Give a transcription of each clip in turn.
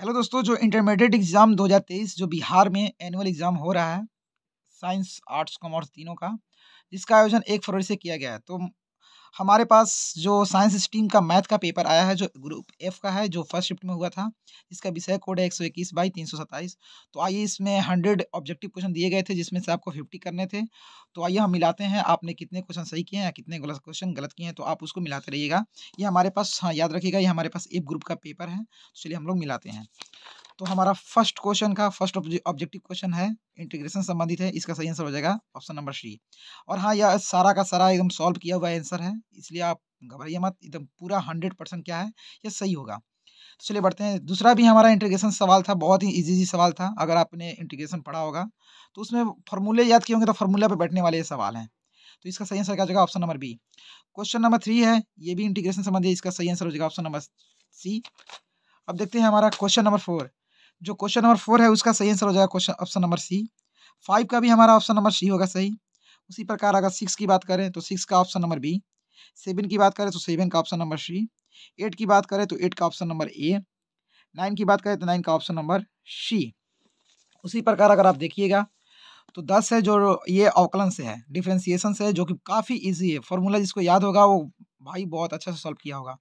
hello दोस्तों जो intermediate exam 2023 जो बिहार में एनुअल एग्ज़ाम हो रहा है साइंस आर्ट्स कॉमर्स तीनों का जिसका आयोजन एक फरवरी से किया गया है तो हमारे पास जो साइंस स्ट्रीम का मैथ का पेपर आया है जो ग्रुप एफ का है जो फर्स्ट शिफ्ट में हुआ था इसका विषय कोड है एक सौ इक्कीस बाई तीन सौ सत्ताईस तो आइए इसमें हंड्रेड ऑब्जेक्टिव क्वेश्चन दिए गए थे जिसमें से आपको फिफ्टी करने थे तो आइए हम मिलाते हैं आपने कितने क्वेश्चन सही किए हैं या कितने गलत क्वेश्चन गलत किए हैं तो आप उसको मिलाते रहिएगा ये हमारे पास हाँ याद रखिएगा ये हमारे पास एफ ग्रुप का पेपर है तो चलिए हम लोग मिलाते हैं तो हमारा फर्स्ट क्वेश्चन का फर्स्ट ऑब्जेक्टिव क्वेश्चन है इंटीग्रेशन संबंधित है इसका सही आंसर हो जाएगा ऑप्शन नंबर सी और हाँ यह सारा का सारा एकदम सॉल्व किया हुआ आंसर है इसलिए आप घबराइए मत एकदम पूरा हंड्रेड परसेंट क्या है यह सही होगा तो चलिए बढ़ते हैं दूसरा भी हमारा इंटीग्रेशन सवाल था बहुत ही ईजीजी सवाल था अगर आपने इंटीग्रेशन पढ़ा होगा तो उसमें फॉर्मूले याद किए होंगे तो फार्मूला पर बैठने वाले ये सवाल हैं तो इसका सही आंसर क्या हो जाएगा option number B question number three है ये भी इंटीग्रेशन संबंधी इसका सही आंसर हो जाएगा ऑप्शन नंबर सी अब देखते हैं हमारा क्वेश्चन नंबर फोर जो क्वेश्चन नंबर फोर है उसका सही आंसर हो जाएगा question option number C five का भी हमारा ऑप्शन नंबर सी होगा सही उसी प्रकार अगर सिक्स की बात करें तो सिक्स का ऑप्शन नंबर बी सेवन की बात करें तो सेवन का ऑप्शन नंबर सी एट की बात करें तो एट का ऑप्शन नंबर ए नाइन की बात करें तो नाइन का ऑप्शन नंबर सी उसी प्रकार अगर आप देखिएगा तो दस है जो ये अवकलन से है डिफ्रेंसिएशन से है जो कि काफ़ी इजी है फॉर्मूला जिसको याद होगा वो भाई बहुत अच्छा से सॉल्व किया होगा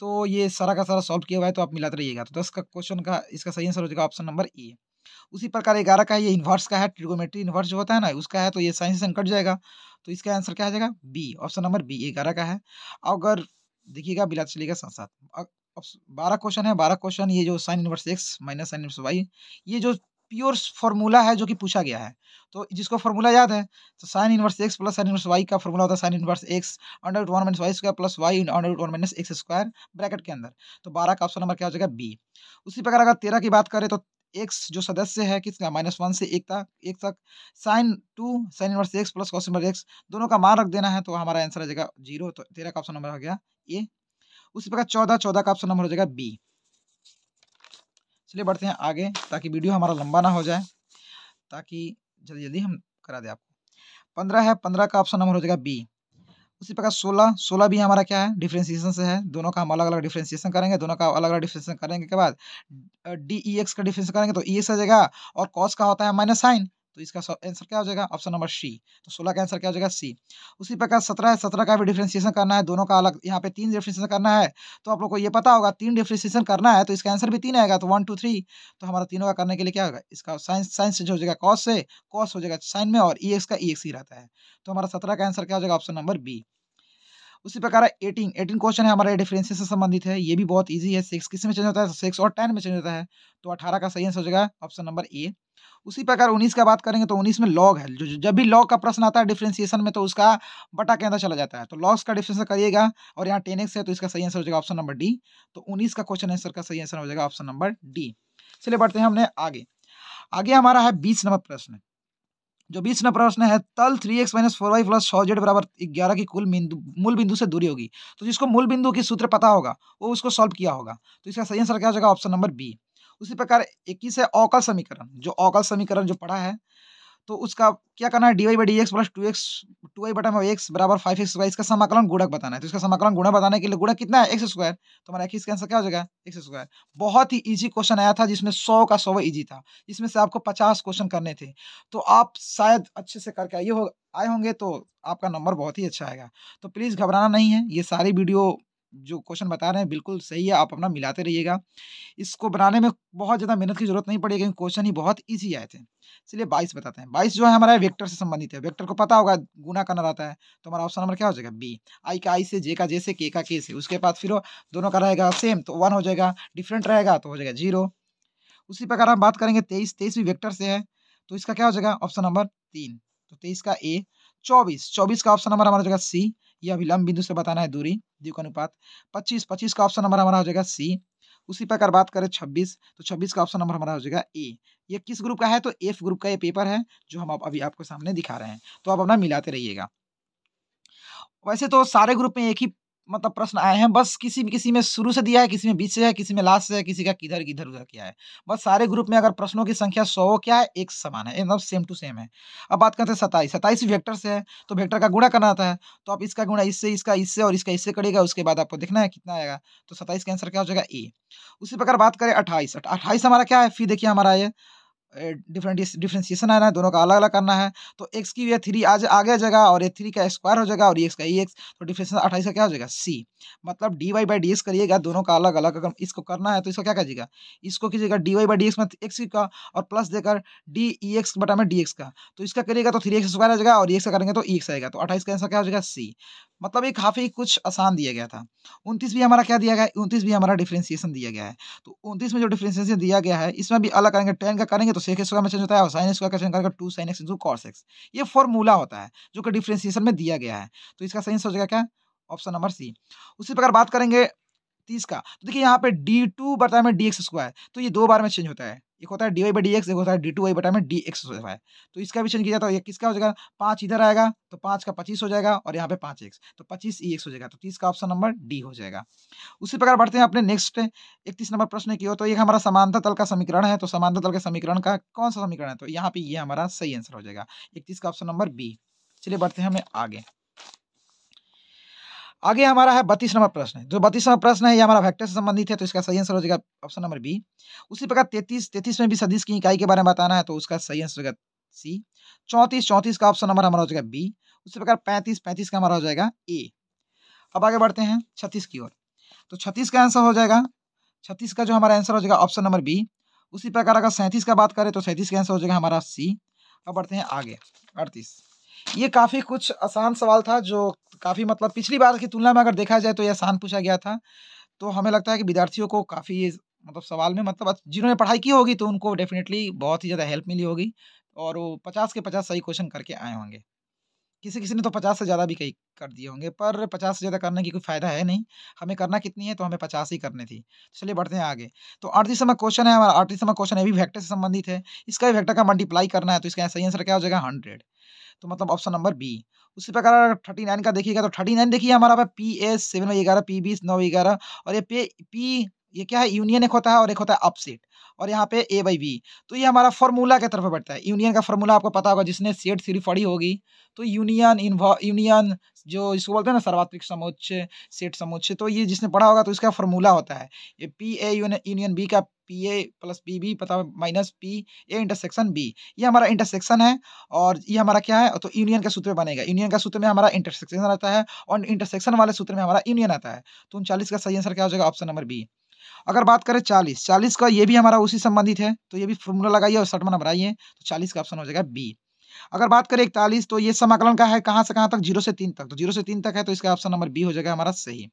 तो ये सारा का सारा सॉल्व किया हुआ है तो आप मिलाते रहिएगा तो दस का क्वेश्चन का इसका सही आंसर हो जाएगा ऑप्शन नंबर ए उसी प्रकार ग्यारह का ये इन्वर्स का है ट्रिगोमेट्री इन्वर्स जो होता है ना उसका है तो ये साइंस से कट जाएगा तो इसका आंसर क्या आ जाएगा बी ऑप्शन नंबर बी ग्यारह का है अगर देखिएगा बिला चलेगा साथ साथ बारह क्वेश्चन है बारह क्वेश्चन ये जो sine inverse X minus sine inverse Y ये जो प्योर फॉर्मूला है जो कि पूछा गया है तो जिसको फॉर्मूला याद है तो sine inverse X plus sine inverse Y का फॉर्मूला होता है sine inverse X under one minus Y square plus Y under one minus X square bracket के अंदर तो बारह का ऑप्शन नंबर क्या हो जाएगा बी उसी प्रकार अगर तेरह की बात करें तो एक्स जो सदस्य है किसका माइनस वन से एक तक एक तक sine two sine inverse X plus cos inverse X दोनों का मान रख देना है तो हमारा आंसर आ जाएगा जीरो तो तेरह का ऑप्शन नंबर हो गया ए उसी प्रकार चौदह चौदह का ऑप्शन नंबर हो जाएगा बी चलिए बढ़ते हैं आगे ताकि वीडियो हमारा लंबा ना हो जाए ताकि जल्दी जल्दी हम करा दें आपको पंद्रह है पंद्रह का ऑप्शन नंबर हो जाएगा बी उसी प्रकार सोलह सोलह भी हमारा क्या है डिफ्रेंसिएशन से है दोनों का हम अलग अलग डिफ्रेंसिएशन करेंगे दोनों का अलग अलग डिफ्रेंसिएशन करेंगे के बाद डी ई एक्स का डिफ्रेंस करेंगे तो ई e एक्स आ जाएगा और कॉस का होता है माइनस साइन तो इसका आंसर क्या हो जाएगा ऑप्शन नंबर सी तो सोलह का आंसर क्या हो जाएगा सी उसी प्रकार सत्रह है सत्रह का भी डिफ्रेंसिएशन करना है दोनों का अलग यहाँ पे तीन डिफ्रेंसिएशन करना है तो आप लोग को ये पता होगा तीन डिफ्रेंसिएशन करना है तो इसका आंसर भी तीन आएगा तो वन टू थ्री तो हमारा तीनों का करने के लिए क्या होगा इसका साइंस साइंस हो जाएगा कॉस से कॉस हो जाएगा साइन में और ई e एक्स का ई e एक्स ही रहता है तो हमारा सत्रह का आंसर क्या हो जाएगा ऑप्शन नंबर बी उसी प्रकार एटीन एटीन क्वेश्चन है हमारे डिफरेंशियल से संबंधित है ये भी बहुत ईजी है सिक्स किस में चेंज होता है सिक्स और टेन में चेंज होता है तो अठारह का सही आंसर हो जाएगा ऑप्शन नंबर ए उसी प्रकार उन्नीस का बात करेंगे तो उन्नीस में लॉग है जो जब भी लॉग का प्रश्न आता है डिफ्रेंसिएशन में तो उसका बटा के अंदर चला जाता है तो लॉग्स का डिफ्रेंस करिएगा और यहाँ टेन एक्स है तो इसका सही आंसर हो जाएगा ऑप्शन नंबर डी तो उन्नीस का क्वेश्चन आंसर का सही आंसर हो जाएगा ऑप्शन नंबर डी चलिए बढ़ते हैं हमने आगे आगे हमारा है बीस नंबर प्रश्न जो बीस नंबर प्रश्न है तल three X minus four Y plus छः जेड बराबर ग्यारह की कुल बिंदु मूल बिंदु से दूरी होगी तो जिसको मूल बिंदु की सूत्र पता होगा वो उसको सॉल्व किया होगा तो इसका सही आंसर क्या हो जाएगा ऑप्शन नंबर बी उसी प्रकार इक्कीस है अवकल समीकरण जो अवकल समीकरण जो पढ़ा है तो उसका क्या करना है D Y by D X plus two X two Y बटा एक्स बराबर फाइव एक्स इसका समाकलन गुणक बताना है तो इसका समाकलन गुणक बताने के लिए गुणक कितना है एक्स स्क्वायर तो हमारा एक्स का आंसर क्या हो जाएगा एक्स स्क्वायर बहुत ही इजी क्वेश्चन आया था जिसमें सौ का सौ इजी था इसमें से आपको पचास क्वेश्चन करने थे तो आप शायद अच्छे से करके आइए हो आए होंगे तो आपका नंबर बहुत ही अच्छा आएगा तो प्लीज़ घबराना नहीं है ये सारी वीडियो जो क्वेश्चन बता रहे हैं बिल्कुल सही है आप अपना मिलाते रहिएगा इसको बनाने में बहुत ज़्यादा मेहनत की जरूरत नहीं पड़ेगी क्योंकि क्वेश्चन ही बहुत ईजी आए थे इसलिए बाईस बताते हैं बाईस जो है हमारा वेक्टर से संबंधित है वेक्टर को पता होगा गुना करना रहता है तो हमारा ऑप्शन नंबर क्या हो जाएगा बी आई का आई से जे का जे से के का के से उसके बाद फिर दोनों का रहेगा सेम तो वन हो जाएगा डिफरेंट रहेगा तो हो जाएगा जीरो उसी प्रकार हम बात करेंगे तेईस तेईस भी वेक्टर से है तो इसका क्या हो जाएगा ऑप्शन नंबर तीन तो तेईस का ए चौबीस चौबीस का ऑप्शन नंबर हमारा हो जाएगा सी यह लंब बिंदु से बताना है दूरी द्विक अनुपात पच्चीस पच्चीस का ऑप्शन नंबर हमारा हो जाएगा सी उसी प्रकार बात करें छब्बीस तो छब्बीस का ऑप्शन नंबर हमारा हो जाएगा ए ये किस ग्रुप का है तो एफ ग्रुप का ये पेपर है जो हम अभी आपको सामने दिखा रहे हैं तो आप अपना मिलाते रहिएगा वैसे तो सारे ग्रुप में एक ही मतलब प्रश्न आए हैं बस किसी किसी में शुरू से दिया है किसी में बीच से है किसी में लास्ट से है किसी का किधर किधर उधर किया है बस सारे ग्रुप में अगर प्रश्नों की संख्या सौ क्या है एक समान है मतलब सेम टू सेम है अब बात करते हैं सताईस सताईस वेक्टर से है तो वेक्टर का गुणा करना है तो आप इसका गुणा इससे इसका इससे और इसका इससे करेगा उसके बाद आपको देखना है कितना आएगा तो सताइस का आंसर क्या हो जाएगा ए उसी प्रकार बात करें अट्ठाईस अट्ठाईस हमारा क्या है फिर देखिए हमारा ये डिफरेंट डिफ्रेंसिएशन आना है दोनों का अलग अलग करना है तो एक्स की ये थ्री आज आगे आ जाएगा और ये थ्री का स्क्वायर हो जाएगा और एक्स का ई e एक्स तो डिफ्रेंस अट्ठाईस का क्या हो जाएगा सी मतलब D Y by D X करिएगा दोनों का अलग अलग अगर इसको करना है तो इसको क्या कीजिएगा इसको कीजिएगा D Y by D X में एक्स का और प्लस देकर डी ई एक्स बटा में डी एक्स का तो इसका करिएगा तो थ्री एक्स स्क्वायर आ जाएगा और ई e एक्स का करेंगे तो ई e एक्स आएगा तो अट्ठाईस का आंसर क्या हो जाएगा सी मतलब ये काफ़ी कुछ आसान दिया गया था उनतीस भी हमारा क्या दिया गया है उनतीस भी हमारा डिफ्रेंसिएशन दिया गया है तो उनतीस में जो डिफ्रेंसिएशन दिया गया है इसमें भी अलग करेंगे टेन का करेंगे तो सेक स्क्वायर में चेंज होता है और साइन स्क्वायर का चेंज करेंगे two sine X into cos X ये फॉर्मूला होता है जो कि डिफ्रेंसिएशन में दिया गया है तो इसका सही आंसर हो जाएगा क्या ऑप्शन नंबर सी उसी प्रकार बात करेंगे तीस का तो देखिए यहाँ पे डी टू बताया मैं डी एक्स स्क्वायर तो ये दो बार में चेंज होता है एक होता है डी वाई बाई डी एक होता है डी टू वाई बटा में डी एक्स वाई तो इसका भी चेंज किया जाता है किसका हो जाएगा पाँच इधर आएगा तो पाँच का पच्चीस हो जाएगा और यहाँ पे पाँच एक्स तो पच्चीस ई e एक्स हो जाएगा तो तीस का ऑप्शन नंबर डी हो जाएगा उसी प्रकार बढ़ते हैं अपने नेक्स्ट इकतीस नंबर प्रश्न की हो तो एक हमारा समानता तल का समीकरण है तो समानता तल के समीकरण का कौन सा समीकरण है तो यहाँ पे ये हमारा सही आंसर हो जाएगा इकतीस का ऑप्शन नंबर बी चलिए बढ़ते हैं हमें आगे आगे हमारा है बत्तीस नंबर प्रश्न जो बत्तीस नंबर प्रश्न है ये हमारा वेक्टर से संबंधित है तो इसका सही आंसर हो जाएगा ऑप्शन नंबर बी उसी प्रकार तैतीस तैतीस में भी सदिश की इकाई के बारे में बताना है तो उसका सही आंसर होगा सी चौंतीस चौंतीस का ऑप्शन नंबर हमारा हो जाएगा बी उसी प्रकार पैंतीस पैंतीस का हमारा हो जाएगा ए अब आगे बढ़ते हैं छत्तीस की ओर तो छत्तीस का आंसर हो जाएगा छत्तीस का जो हमारा आंसर हो जाएगा ऑप्शन नंबर बी उसी प्रकार अगर सैंतीस का बात करें तो सैंतीस का आंसर हो जाएगा हमारा सी अब बढ़ते हैं आगे अड़तीस ये काफ़ी कुछ आसान सवाल था जो काफ़ी मतलब पिछली बार की तुलना में अगर देखा जाए तो ये आसान पूछा गया था तो हमें लगता है कि विद्यार्थियों को काफ़ी मतलब सवाल में मतलब जिन्होंने पढ़ाई की होगी तो उनको डेफिनेटली बहुत ही ज़्यादा हेल्प मिली होगी और वो पचास के पचास सही क्वेश्चन करके आए होंगे किसी किसी ने तो पचास से ज़्यादा भी कई कर दिए होंगे पर पचास से ज़्यादा करने की कोई फ़ायदा है नहीं हमें करना कितनी है तो हमें पचास ही करने थी तो चलिए बढ़ते हैं आगे तो अड़तीस नंबर क्वेश्चन है हमारा अड़तीस नंबर क्वेश्चन है भी वेक्टर से संबंधित है इसका भी वेक्टर का मल्टीप्लाई करना है तो इसका सही आंसर क्या हो जाएगा हंड्रेड तो मतलब ऑप्शन नंबर बी उसी प्रकार अगर थर्टी नाइन का देखिएगा तो थर्टी नाइन देखिए हमारा पी एस सेवन ग्यारह पी बीस नौ ग्यारह और ये पे पी ये क्या है यूनियन एक होता है और एक होता है अपसेट और यहाँ पे ए बाई बी तो ये हमारा फॉर्मूला के तरफ बढ़ता है यूनियन का फॉर्मूला आपको पता होगा जिसने सेट सीढ़ी पढ़ी होगी तो यूनियन यूनियन जो इसको बोलते हैं ना सर्वात्मिक समोच्च सेट समोच्च तो ये जिसने पढ़ा होगा तो इसका फॉर्मूला होता है ये पी ए यूनियन बी का P A plus P B पता minus P A intersection B ये हमारा इंटरसेक्शन है और ये हमारा क्या है तो यूनियन का सूत्र बनेगा यूनियन का सूत्र में हमारा इंटरसेक्शन आता है और इंटरसेक्शन वाले सूत्र में हमारा यूनियन आता है तो उनचालीस का सही आंसर क्या हो जाएगा ऑप्शन नंबर बी अगर बात करें चालीस चालीस का ये भी हमारा उसी संबंधित है तो ये भी फॉर्मूला लगाइए और सटमन बनाइए तो चालीस का ऑप्शन हो जाएगा बी अगर बात करें इकतालीस तो ये समाकलन का है कहाँ से कहाँ तक जीरो से तीन तक तो जीरो से तीन तक है तो इसका ऑप्शन नंबर बी हो जाएगा हमारा सही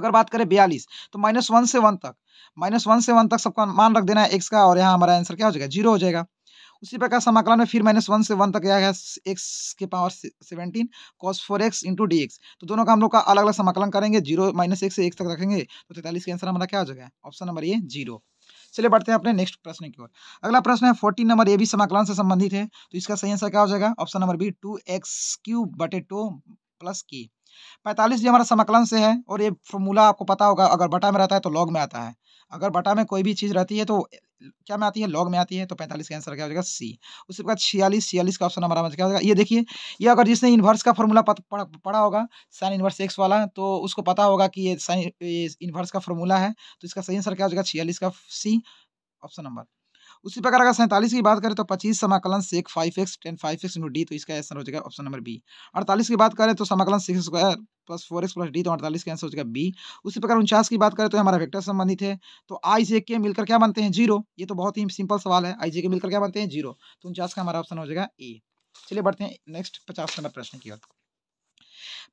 अगर बात करें बयालीस तो माइनस वन से वन तक माइनस वन से वन तक सबका मान रख देना है एक्स का और यहाँ हमारा आंसर क्या हो जाएगा जीरो हो जाएगा उसी प्रकार समाकलन में फिर माइनस वन से वन तक आएगा एक्स के power seventeen cos four X into D X तो दोनों का हम लोग का अलग अलग समाकलन करेंगे जीरो माइनस एक से एक तक रखेंगे तो तैतालीस का आंसर हमारा क्या हो जाएगा ऑप्शन नंबर ये जीरो चलिए बढ़ते हैं अपने नेक्स्ट प्रश्न की ओर अगला प्रश्न है फोर्टीन नंबर ए भी समाकलन से संबंधित है तो इसका सही आंसर क्या हो जाएगा option number B two X cube बटे टू प्लस की पैंतालीस भी हमारा समाकलन से है और ये फॉर्मूला आपको पता होगा अगर बटा में रहता है तो लॉग में आता है अगर बटा में कोई भी चीज़ रहती है तो क्या में आती है लॉग में आती है तो पैंतालीस का आंसर क्या हो जाएगा सी उसके बाद छियालीस छियालीस का ऑप्शन हमारा बच क्या हो जाएगा ये देखिए ये अगर जिसने इन्वर्स का फॉर्मूला पढ़ा होगा साइन इन्वर्स एक्स वाला तो उसको पता होगा कि ये साइन इन्वर्स का फॉर्मूला है तो इसका सही आंसर क्या हो जाएगा छियालीस का सी ऑप्शन नंबर उसी प्रकार अगर सैंतालीस की बात करें तो पच्चीस समाकलन sec five X tan five X into D तो इसका आंसर हो जाएगा ऑप्शन नंबर बी अड़तालीस की बात करें तो समाकलन six square plus four X plus D तो अड़तालीस का आंसर हो जाएगा बी उसी प्रकार उनचास की बात करें तो हमारा वेक्टर संबंधित है तो आई जे के मिलकर क्या बनते हैं जीरो ये तो बहुत ही सिंपल सवाल है आई जे के मिलकर क्या बनते हैं जीरो तो उनचास का हमारा ऑप्शन हो जाएगा ए चलिए बढ़ते हैं नेक्स्ट पचास नंबर प्रश्न की ओर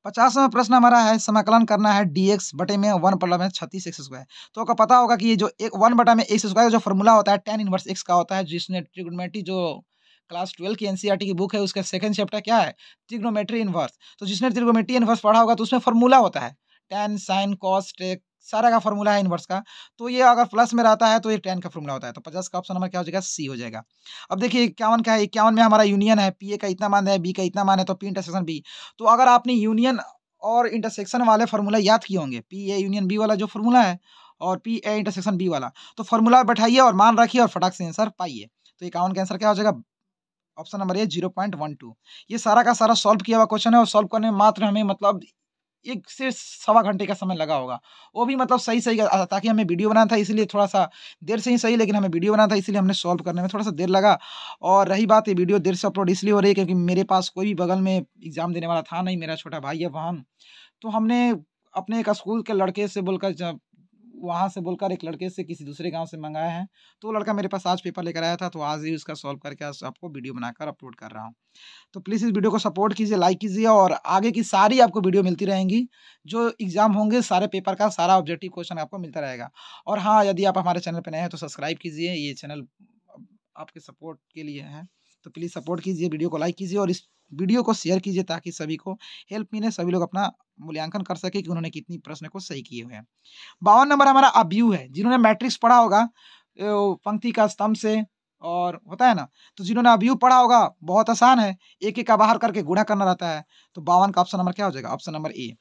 पचासवा प्रश्न हमारा है समाकलन करना है डी एक्स बटे में वन बटा में छत्तीस एक्स स्क्वायर तो आपको पता होगा कि ये जो एक वन बटा में एक्स स्क्वायर जो फॉर्मूला होता है टेन इनवर्स एक्स का होता है जिसने ट्रिग्नोमेट्री जो क्लास ट्वेल्व की एनसीईआरटी e की बुक है उसका सेकंड चैप्टर क्या है ट्रिग्नोमेट्री इनवर्स तो जिसने ट्रिग्नोमेट्री इनवर्स पढ़ा होगा तो उसमें फॉर्मूला होता है टेन साइन कॉस टेक सारा का फॉर्मूला है इन्वर्स का तो ये अगर प्लस में रहता है तो ये टेन का फॉर्मूला होता है तो पचास का ऑप्शन नंबर क्या हो जाएगा सी हो जाएगा अब देखिए इक्यावन का है इक्यावन में हमारा यूनियन है पी ए का इतना मान है बी का इतना मान है तो पी इंटरसेक्शन बी तो अगर आपने यूनियन और इंटरसेक्शन वाले फार्मूला याद किए होंगे पी ए यूनियन बी वाला जो फार्मूला है और पी ए इंटरसेक्शन बी वाला तो फार्मूला बैठाइए और मान रखिए और फटाक से आंसर पाइए तो इक्यावन का आंसर क्या हो जाएगा option number A zero point one two ये सारा का सारा सॉल्व किया हुआ क्वेश्चन है और सॉल्व करने में मात्र हमें मतलब एक से सवा घंटे का समय लगा होगा वो भी मतलब सही सही ताकि हमें वीडियो बनाना था इसलिए थोड़ा सा देर से ही सही लेकिन हमें वीडियो बनाना था इसलिए हमने सॉल्व करने में थोड़ा सा देर लगा और रही बात ये वीडियो देर से अपलोड इसलिए हो रही है क्योंकि मेरे पास कोई भी बगल में एग्ज़ाम देने वाला था नहीं मेरा छोटा भाई है वहाँ तो हमने अपने एक स्कूल के लड़के से बोलकर वहाँ से बोलकर एक लड़के से किसी दूसरे गांव से मंगाए हैं तो वो लड़का मेरे पास आज पेपर लेकर आया था तो आज ही उसका सॉल्व करके आज आपको वीडियो बनाकर अपलोड कर रहा हूँ तो प्लीज़ इस वीडियो को सपोर्ट कीजिए लाइक कीजिए और आगे की सारी आपको वीडियो मिलती रहेंगी जो एग्ज़ाम होंगे सारे पेपर का सारा ऑब्जेक्टिव क्वेश्चन आपको मिलता रहेगा और हाँ यदि आप हमारे चैनल पर नए हैं तो सब्सक्राइब कीजिए ये चैनल आपके सपोर्ट के लिए है तो प्लीज़ सपोर्ट कीजिए वीडियो को लाइक कीजिए और इस वीडियो को शेयर कीजिए ताकि सभी को हेल्प मिले सभी लोग अपना मूल्यांकन कर सके कि उन्होंने कितनी प्रश्न को सही किए हुए हैं बावन नंबर हमारा अब्यू है जिन्होंने मैट्रिक्स पढ़ा होगा पंक्ति का स्तंभ से और होता है ना तो जिन्होंने अब्यू पढ़ा होगा बहुत आसान है एक एक का बाहर करके गुणा करना रहता है तो बावन का ऑप्शन नंबर क्या हो जाएगा ऑप्शन नंबर ए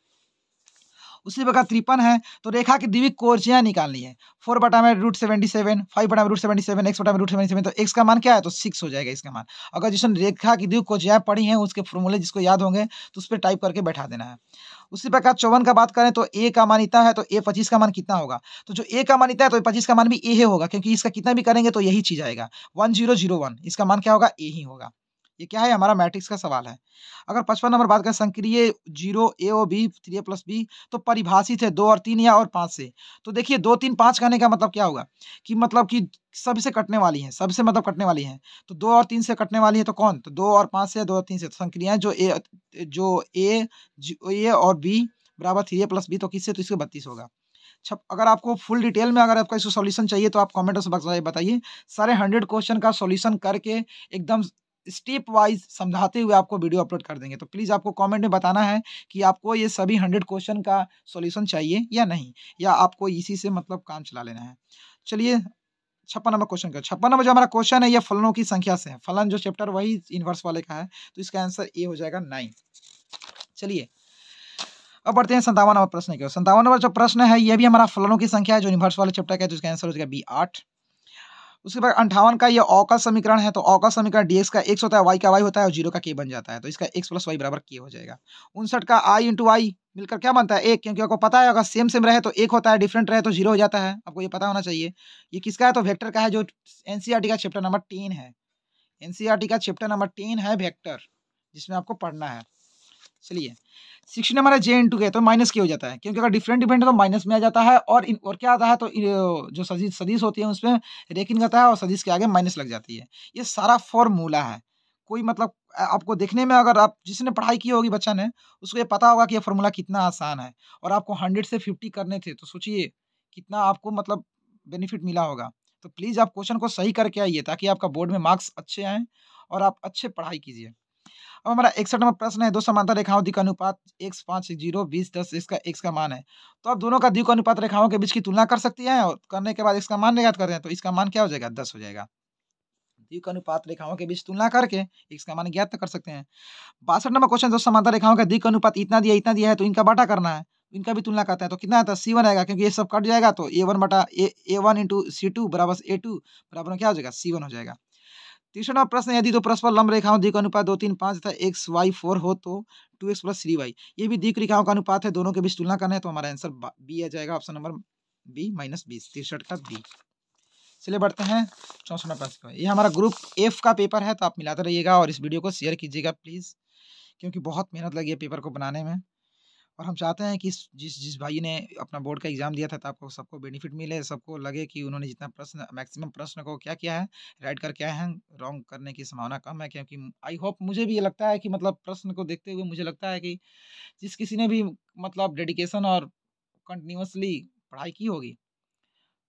उसी प्रकार त्रिपन है तो रेखा की दिविक कोर्चियाँ निकालनी है फोर बटा में रूट सेवेंटी सेवन फाइव बटा में रूट सेवेंटी सेवन एक्स बटा में रूट सेवेंटी सेवन तो एक्स का मान क्या है तो सिक्स हो जाएगा इसका मान अगर जिसने रेखा की दिविक कोर्चियाँ पढ़ी हैं उसके फॉर्मूले जिसको याद होंगे तो उस पर टाइप करके बैठा देना है उसी प्रकार चौवन का बात करें तो ए का मान इतना है तो ए पच्चीस का मान कितना होगा तो जो ए का मान इतना है तो पच्चीस का मान भी ए होगा क्योंकि इसका कितना भी करेंगे तो यही चीज़ आएगा वन जीरो जीरो वन इसका मान क्या होगा ए ही होगा ये क्या है हमारा मैट्रिक्स का सवाल है अगर पचपन नंबर बात करें संक्रिय zero A O B three A plus B तो परिभाषित है दो और तीन या और पाँच से तो देखिए दो तीन पाँच कहने का मतलब क्या होगा कि मतलब कि सबसे कटने वाली है सबसे मतलब कटने वाली है तो दो और तीन से कटने वाली है तो कौन तो दो और पाँच से दो और तीन से तो संक्रियाएँ जो ए जो ए ए और बी बराबर थ्री ए प्लस बी तो किससे तो इसके बत्तीस होगा छप अगर आपको फुल डिटेल में अगर आपका इसको सॉल्यूशन चाहिए तो आप कमेंट बॉक्स बताइए सारे हंड्रेड क्वेश्चन का सॉल्यूशन करके एकदम स्टेप वाइज समझाते हुए आपको वीडियो अपलोड कर देंगे तो प्लीज़ आपको कमेंट में बताना है कि आपको ये सभी हंड्रेड क्वेश्चन का सॉल्यूशन चाहिए या नहीं या आपको इसी से मतलब काम चला लेना है चलिए छप्पन नंबर क्वेश्चन का छप्पन नंबर जो हमारा क्वेश्चन है ये फलनों की संख्या से है फलन जो चैप्टर वही इनवर्स वाले का है तो इसका आंसर ए हो जाएगा नाइन चलिए अब बढ़ते हैं संतावन नंबर प्रश्न के संतावन नंबर जो प्रश्न है ये भी हमारा फलनों की संख्या है जो यूनिवर्स वाले चैप्टर का है तो इसका आंसर हो जाएगा बी आठ उसके बाद अंठावन का ये औकल समीकरण है तो औकल समीकरण डीएक्स का एक्स होता है वाई का वाई होता है और जीरो का के बन जाता है तो इसका एक्स प्लस वाई बराबर के हो जाएगा उनसठ का आई इंटू वाई मिलकर क्या बनता है एक क्योंकि आपको पता है अगर सेम सेम रहे तो एक होता है डिफरेंट रहे तो जीरो हो जाता है आपको ये पता होना चाहिए ये किसका है तो वेक्टर का है जो टी e का चैप्टर नंबर टेन है टी e का चैप्टर नंबर टेन है वेक्टर जिसमें आपको पढ़ना है चलिए सिक्सटीन हमारा जे इन टू के तो माइनस के हो जाता है क्योंकि अगर डिफरेंट डिफरेंट तो माइनस में आ जाता है और इन और क्या आता है तो जो सदी सदीश होती है उसमें रेकिन आता है और सदीस के आगे माइनस लग जाती है ये सारा फॉर्मूला है कोई मतलब आपको देखने में अगर आप जिसने पढ़ाई की होगी बच्चा ने उसको ये पता होगा कि ये फॉर्मूला कितना आसान है और आपको हंड्रेड से फिफ्टी करने थे तो सोचिए कितना आपको मतलब बेनिफिट मिला होगा तो प्लीज़ आप क्वेश्चन को सही करके आइए ताकि आपका बोर्ड में मार्क्स अच्छे आएँ और आप अच्छे पढ़ाई कीजिए अब हमारा इकसठ नंबर प्रश्न है दो समांतर रेखाओं दिक अनुपात एक पाँच जीरो बीस दस इसका एक्स का मान है तो आप दोनों का दिक अनुपात रेखाओं के बीच की तुलना कर सकती है और करने के बाद इसका मान कर रहे हैं तो इसका मान क्या हो जाएगा दस हो जाएगा द्विक अनुपात रेखाओं के बीच तुलना करके इसका मान ज्ञात कर सकते हैं बासठ नंबर क्वेश्चन दो समांतर रेखाओं का द्विक अनुपात इतना दिया इतना दिया है तो इनका बाटा करना है इनका भी तुलना करते हैं तो कितना आता है सी वन आएगा क्योंकि ये सब कट जाएगा तो ए वन बटा A one into C two बराबर ए टू बराबर क्या हो जाएगा सी वन हो जाएगा तीसरा प्रश्न यदि दो तो परस्पर लंब रेखाओं दी का अनुपात दो तीन पाँच तथा एक्स वाई फोर हो तो two X plus three Y ये भी दीक रेखाओं का अनुपात है दोनों के बीच तुलना करना है तो हमारा आंसर बी आ जाएगा ऑप्शन नंबर बी माइनस बीस तिरसठ का बी चलिए बढ़ते हैं चौसठ प्रश्न ये हमारा ग्रुप एफ का पेपर है तो आप मिलाते रहिएगा और इस वीडियो को शेयर कीजिएगा प्लीज़ क्योंकि बहुत मेहनत लगी है पेपर को बनाने में और हम चाहते हैं कि जिस जिस भाई ने अपना बोर्ड का एग्ज़ाम दिया था तो आपको सबको बेनिफिट मिले सबको लगे कि उन्होंने जितना प्रश्न मैक्सिमम प्रश्न को क्या किया है राइट करके आए हैं रॉन्ग करने की संभावना कम है क्योंकि आई होप मुझे भी ये लगता है कि मतलब प्रश्न को देखते हुए मुझे लगता है कि जिस किसी ने भी मतलब डेडिकेशन और कंटिन्यूसली पढ़ाई की होगी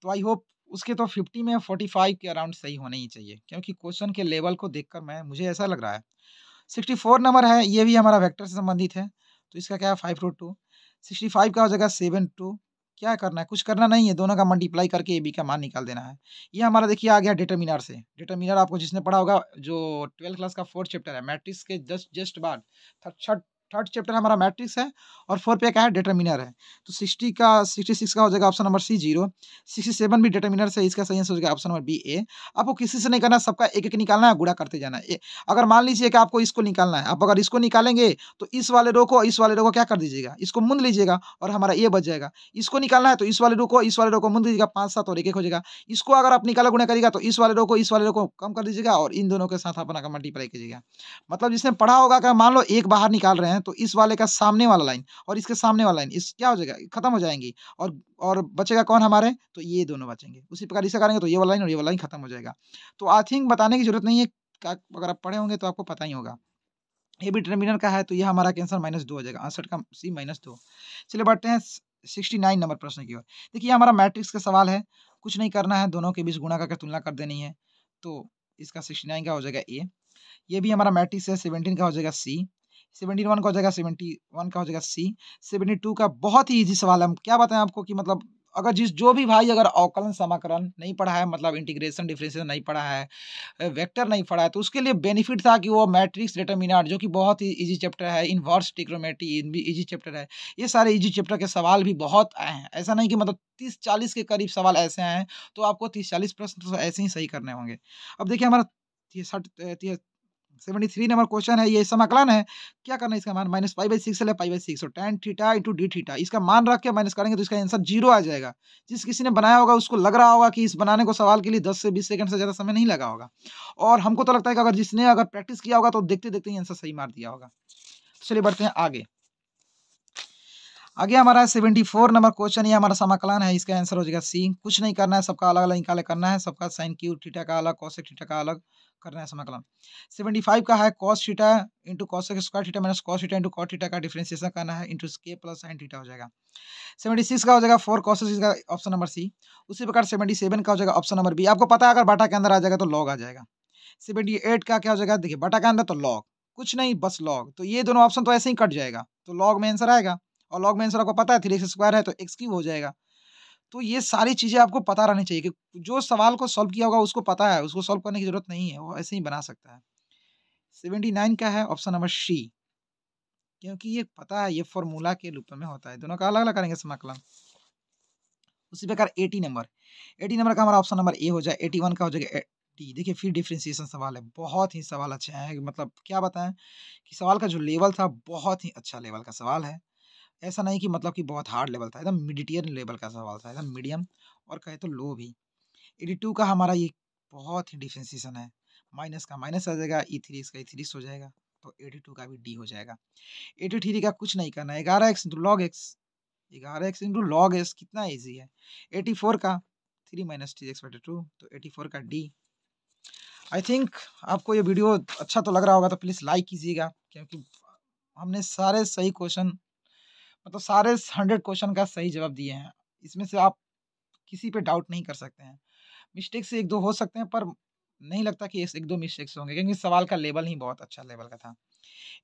तो आई होप उसके तो फिफ्टी में फोर्टी फाइव के अराउंड सही होने ही चाहिए क्योंकि क्वेश्चन के लेवल को देखकर मैं मुझे ऐसा लग रहा है सिक्सटी फोर नंबर है ये भी हमारा वैक्टर से संबंधित है तो इसका क्या है five root two sixty five का हो जाएगा सेवन टू क्या करना है कुछ करना नहीं है दोनों का मल्टीप्लाई करके ए बी का मान निकाल देना है ये हमारा देखिए आ गया डिटरमिनर से डिटरमिनर आपको जिसने पढ़ा होगा जो ट्वेल्थ क्लास का फोर्थ चैप्टर है मैट्रिक्स के जस्ट जस्ट बाद छठ थर्ड चैप्टर हमारा मैट्रिक्स है और फोर पे क्या है डिटर्मिनर है तो सिक्सटी का सिक्सटी सिक्स का हो जाएगा option number C zero sixty seven भी डिटर्मिनर से इसका सही आंसर हो जाएगा ऑप्शन नंबर बी ए आपको किसी से नहीं करना सबका एक एक निकालना है गुड़ा करते जाना है अगर मान लीजिए कि आपको इसको निकालना है आप अगर इसको निकालेंगे तो इस वाले रो को इस वाले रो को क्या कर दीजिएगा इसको मुंद लीजिएगा और हमारा ए बच जाएगा इसको निकालना है तो इस वाले रो को इस वाले रो को मुंद लीजिएगा पाँच सात और एक एक हो जाएगा इसको अगर आप निकाला गुणा करिएगा तो इस वाले रो को इस वाले रो को कम कर दीजिएगा और इन दोनों के साथ अपना मल्टीप्लाई कीजिएगा मतलब जिसने पढ़ा होगा अगर मान लो एक बाहर निकाल रहे हैं हैं तो इस वाले का सामने वाला लाइन और इसके सामने वाला लाइन इस क्या हो जाएगा खत्म हो जाएंगी और और बचेगा कौन हमारे तो ये दोनों बचेंगे उसी प्रकार इसे करेंगे तो ये वाला लाइन और ये वाला लाइन खत्म हो जाएगा तो आई थिंक बताने की जरूरत नहीं है अगर आप पढ़े होंगे तो आपको पता ही होगा ये भी डिटर्मिनर का है तो ये हमारा कैंसर माइनस दो हो जाएगा आंसर का सी माइनस दो चलिए बढ़ते हैं सिक्सटी नाइन नंबर प्रश्न की ओर देखिए हमारा मैट्रिक्स का सवाल है कुछ नहीं करना है दोनों के बीच गुणा करके तुलना कर देनी है तो इसका सिक्सटी नाइन का हो जाएगा ए ये भी हमारा मैट्रिक्स है सेवनटीन का हो जाएगा सी सेवेंटी वन का हो जाएगा सेवेंटी वन का हो जाएगा सी सेवेंटी टू का बहुत ही ईजी सवाल है हम क्या बताएं आपको कि मतलब अगर जिस जो भी भाई अगर अवकलन समाकलन नहीं पढ़ा है मतलब इंटीग्रेशन डिफ्रेंशिएशन नहीं पढ़ा है वेक्टर नहीं पढ़ा है तो उसके लिए बेनिफिट था कि वो मैट्रिक्स डिटर्मिनाट जो कि बहुत ही इजी चैप्टर है इनवर्स टिक्रोमेटी इन भी इजी चैप्टर है ये सारे इजी चैप्टर के सवाल भी बहुत आए हैं ऐसा नहीं कि मतलब तीस चालीस के करीब सवाल ऐसे आए हैं तो आपको तीस चालीस प्रश्न तो ऐसे ही सही करने होंगे अब देखिए हमारा सेवेंटी थ्री नंबर क्वेश्चन है ये समाकलन मतलब है क्या करना है इसका मान माइनस फाइव बाई सिक्स है फाइव बाई सिक्स और tan theta into D theta इसका मान रख के माइनस करेंगे तो इसका आंसर जीरो आ जाएगा जिस किसी ने बनाया होगा उसको लग रहा होगा कि इस बनाने को सवाल के लिए दस से बीस सेकंड से ज़्यादा समय नहीं लगा होगा और हमको तो लगता है कि अगर जिसने अगर प्रैक्टिस किया होगा तो देखते देखते ही आंसर सही मार दिया होगा तो चलिए बढ़ते हैं आगे आगे हमारा है सेवेंटी फोर नंबर क्वेश्चन ये हमारा समाकलन है इसका आंसर हो जाएगा सी कुछ नहीं करना है सबका अलग अलग निकाले करना है सबका साइन क्यू टीटा का अलग कॉसेक थीटा का अलग करना है समाकलन सेवेंटी फाइव का है cos theta into cosec square theta minus cos theta into cot theta का डिफ्रेंसिएशन करना है इंटू के प्लस साइन टीटा हो जाएगा सेवेंटी सिक्स का हो जाएगा फोर कॉसेस का ऑप्शन नंबर सी उसी प्रकार सेवेंटी सेवन का हो जाएगा ऑप्शन नंबर बी आपको पता है अगर बाटा के अंदर आ जाएगा तो लॉग आ जाएगा सेवेंटी एट का क्या हो जाएगा देखिए बाटा के अंदर तो लॉग कुछ नहीं बस लॉग तो ये दोनों ऑप्शन तो ऐसे ही कट जाएगा तो लॉग में आंसर आएगा और लॉग में आंसर आपको पता है थ्री एक्स स्क्वायर है तो एक्स क्यूब हो जाएगा तो ये सारी चीज़ें आपको पता रहनी चाहिए कि जो सवाल को सॉल्व किया होगा उसको पता है उसको सॉल्व करने की ज़रूरत नहीं है वो ऐसे ही बना सकता है सेवेंटी नाइन का है ऑप्शन नंबर सी क्योंकि ये पता है ये फॉर्मूला के रूप में होता है दोनों का अलग अलग करेंगे समाकलन उसी प्रकार एटी नंबर एटी नंबर का हमारा ऑप्शन नंबर ए हो जाए एटी वन का हो जाएगा टी देखिए फिर डिफ्रेंसिएशन सवाल है बहुत ही सवाल अच्छा है मतलब क्या बताएं कि सवाल का जो लेवल था बहुत ही अच्छा लेवल का सवाल है ऐसा नहीं कि मतलब कि बहुत हार्ड लेवल था एकदम मिडिटियन लेवल का सवाल था एकदम मीडियम और कहे तो लो भी एटी टू का हमारा ये बहुत ही डिफेंसिएशन है माइनस का माइनस आ जाएगा ई e थ्री इसका ई e थ्री हो जाएगा तो एटी टू का भी डी हो जाएगा एटी थ्री का कुछ नहीं करना है ग्यारह एक्स इंटू लॉग एक्स ग्यारह एक्स इंटू लॉग एक्स कितना ईजी है एटी फोर का थ्री माइनस थ्री एक्स बटे टू तो एटी फोर का डी आई थिंक आपको ये वीडियो अच्छा तो लग रहा होगा तो प्लीज़ लाइक कीजिएगा क्योंकि हमने सारे सही क्वेश्चन मतलब सारे हंड्रेड क्वेश्चन का सही जवाब दिए हैं इसमें से आप किसी पे डाउट नहीं कर सकते हैं मिस्टेक्स एक दो हो सकते हैं पर नहीं लगता कि एक दो मिस्टेक्स होंगे क्योंकि सवाल का लेवल ही बहुत अच्छा लेवल का था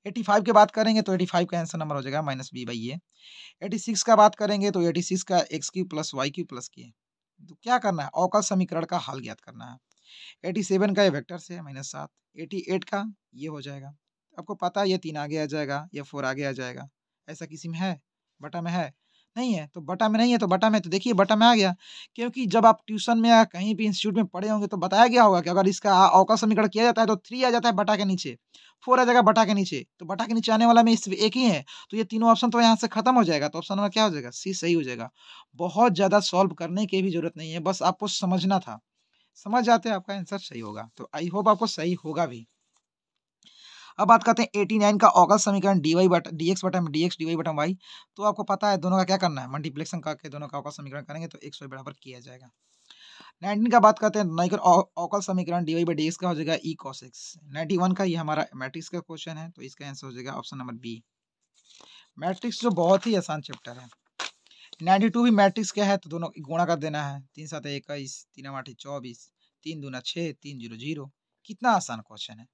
एटी फाइव की बात करेंगे तो एटी फाइव का आंसर नंबर हो जाएगा minus B by A eighty six का बात करेंगे तो एटी सिक्स का X cube plus Y cube plus K तो क्या करना है अवकल समीकरण का हल ज्ञात करना है एटी सेवन का ये वेक्टर से माइनस सात एटी एट का ये हो जाएगा आपको पता है ये तीन आगे आ जाएगा या फोर आगे आ जाएगा ऐसा किसी में है बटा में है नहीं है तो बटा में नहीं है तो बटा में तो देखिए बटा में आ गया क्योंकि जब आप ट्यूशन में या कहीं भी इंस्टीट्यूट में पढ़े होंगे तो बताया गया होगा कि अगर इसका अवका समीकरण किया जाता है तो थ्री आ जाता है बटा के नीचे फोर आ जाएगा बटा के नीचे तो बटा के नीचे आने वाला में इस एक ही है तो ये तीनों ऑप्शन तो यहाँ से खत्म हो जाएगा तो ऑप्शन नंबर क्या हो जाएगा सी सही हो जाएगा बहुत ज़्यादा सॉल्व करने की भी जरूरत नहीं है बस आपको समझना था समझ जाते आपका आंसर सही होगा तो आई होप आपको सही होगा भी अब बात करते हैं एटी नाइन का ऑगल समीकरण डी वाई बट डी एक्स बटन डी एक्स डी वाई बटन वाई तो आपको पता है दोनों का क्या करना है मल्टीप्लेक्शन करके दोनों का ऑगल समीकरण करेंगे तो एक्स वाई बराबर किया जाएगा नाइनटीन का बात करते हैं नाइकर ऑकल तो समीकरण D Y by D X का हो जाएगा E cos X ninety one का ये हमारा मैट्रिक्स का क्वेश्चन है तो इसका आंसर हो जाएगा ऑप्शन नंबर बी मैट्रिक्स जो बहुत ही आसान चैप्टर है नाइन्टी टू भी मैट्रिक्स का है तो दोनों गुणा कर देना है तीन सात इक्कीस तीन आठ चौबीस तीन दूना छः तीन जीरो जीरो कितना आसान क्वेश्चन है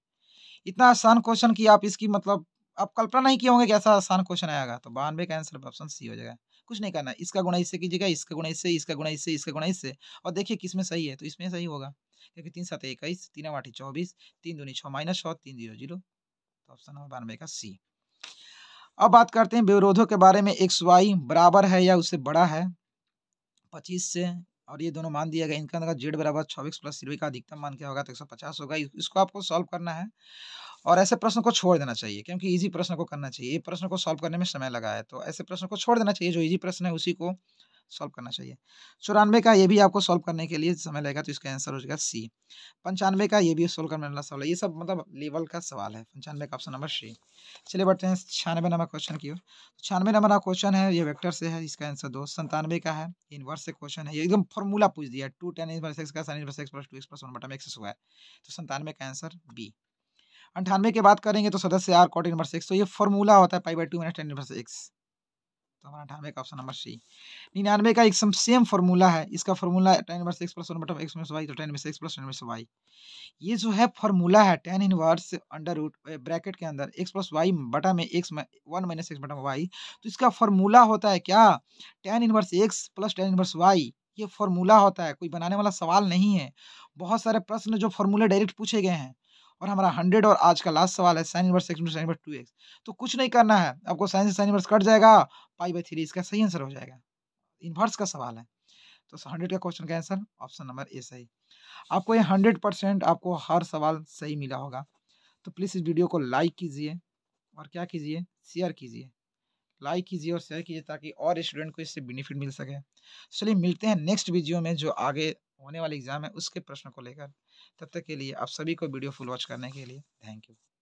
इतना आसान क्वेश्चन कि आप इसकी मतलब आप कल्पना नहीं किए होंगे कि ऐसा आसान क्वेश्चन आएगा तो बानवे का आंसर ऑप्शन सी हो जाएगा कुछ नहीं करना इसका गुणा इससे कीजिएगा इसका गुणा इससे इसका गुणा इससे इसका गुणा इससे और देखिए किस में सही है तो इसमें सही होगा क्योंकि तीन सात इक्कीस तीन आठ चौबीस तीन दूनी छः माइनस छः तीन जीरो जीरो तो ऑप्शन नंबर बानवे का सी अब बात करते हैं विरोधों के बारे में एक्स वाई बराबर है या उससे बड़ा है पच्चीस से और ये दोनों मान दिया गया इनका अंदर जेड बराबर छब्बीस प्लस जीरो का अधिकतम मान क्या होगा तो एक सौ पचास होगा इसको आपको सॉल्व करना है और ऐसे प्रश्न को छोड़ देना चाहिए क्योंकि इजी प्रश्न को करना चाहिए ये प्रश्न को सॉल्व करने में समय लगा है तो ऐसे प्रश्न को छोड़ देना चाहिए जो इजी प्रश्न है उसी को सॉल्व करना चाहिए चौरानवे का ये भी आपको सॉल्व करने के लिए समय लगेगा तो इसका आंसर हो जाएगा सी पंचानवे का ये भी सॉल्व करने वाला सवाल है ये सब मतलब लेवल का सवाल है पंचानवे का ऑप्शन नंबर सी चलिए बढ़ते हैं छियानवे नंबर क्वेश्चन की ओर तो छियानवे नंबर का क्वेश्चन है ये वेक्टर से है इसका आंसर दो संतानवे का है इनवर्स से क्वेश्चन है ये एकदम फॉर्मूला पूछ दिया टू टेन इनवर्स एक्स का sine inverse X plus two X plus one बटा एक्स स्क्वायर तो संतानवे का आंसर बी अंठानवे की बात करेंगे तो सदस्य आर कॉट इनवर्स एक्स तो ये फॉर्मूला होता है pi by two minus tan inverse X तो हमारा अठानवे का ऑप्शन नंबर सी निन्यानवे का एक सेम फॉर्मूला है इसका formula tan inverse X plus one X minus Y तो tan X plus inverse Y ये जो है फॉर्मूला है tan inverse under root bracket के अंदर एक्स प्लस वाई बटा में एक्स वन माइनस एक्स बटम वाई तो इसका फॉर्मूला होता है क्या tan inverse X plus tan inverse Y ये फॉर्मूला होता है कोई बनाने वाला सवाल नहीं है बहुत सारे प्रश्न जो फॉर्मूले डायरेक्ट पूछे गए हैं और हमारा हंड्रेड और आज का लास्ट सवाल है sine inverse X sine inverse two X तो कुछ नहीं करना है आपको साइन से साइन इनवर्स कट जाएगा पाई बाई थ्री इसका सही आंसर हो जाएगा इनवर्स का सवाल है तो हंड्रेड का क्वेश्चन का आंसर ऑप्शन नंबर ए सही आपको ये हंड्रेड परसेंट आपको हर सवाल सही मिला होगा तो प्लीज़ इस वीडियो को लाइक कीजिए और क्या कीजिए शेयर कीजिए लाइक कीजिए और शेयर कीजिए ताकि और स्टूडेंट को इससे बेनिफिट मिल सके चलिए मिलते हैं नेक्स्ट वीडियो में जो आगे होने वाले एग्जाम है उसके प्रश्न को लेकर तब तक के लिए आप सभी को वीडियो फुल वॉच करने के लिए थैंक यू